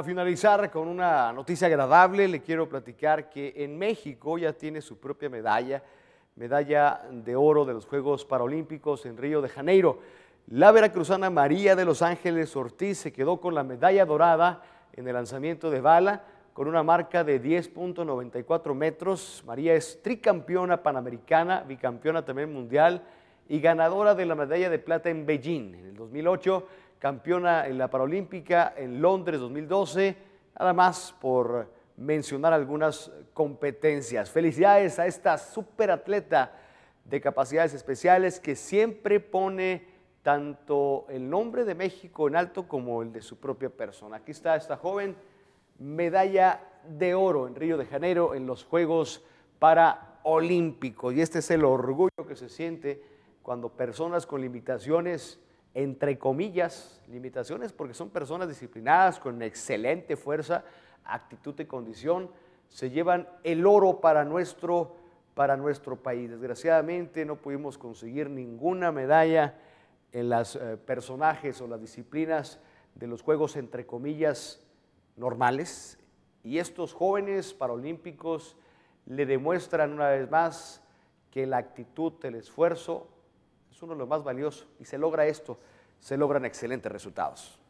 A finalizar con una noticia agradable, le quiero platicar que en México ya tiene su propia medalla, medalla de oro de los Juegos Paralímpicos en Río de Janeiro. La veracruzana María de Los Ángeles Ortiz se quedó con la medalla dorada en el lanzamiento de bala con una marca de 10.94 metros. María es tricampeona panamericana, bicampeona también mundial y ganadora de la medalla de plata en Beijing en el 2008 campeona en la Paralímpica en Londres 2012, nada más por mencionar algunas competencias. Felicidades a esta superatleta de capacidades especiales que siempre pone tanto el nombre de México en alto como el de su propia persona. Aquí está esta joven, medalla de oro en Río de Janeiro en los Juegos Paralímpicos. Y este es el orgullo que se siente cuando personas con limitaciones entre comillas, limitaciones, porque son personas disciplinadas, con excelente fuerza, actitud y condición, se llevan el oro para nuestro, para nuestro país. Desgraciadamente no pudimos conseguir ninguna medalla en los eh, personajes o las disciplinas de los Juegos, entre comillas, normales. Y estos jóvenes paralímpicos le demuestran una vez más que la actitud, el esfuerzo es uno de los más valiosos y se logra esto, se logran excelentes resultados.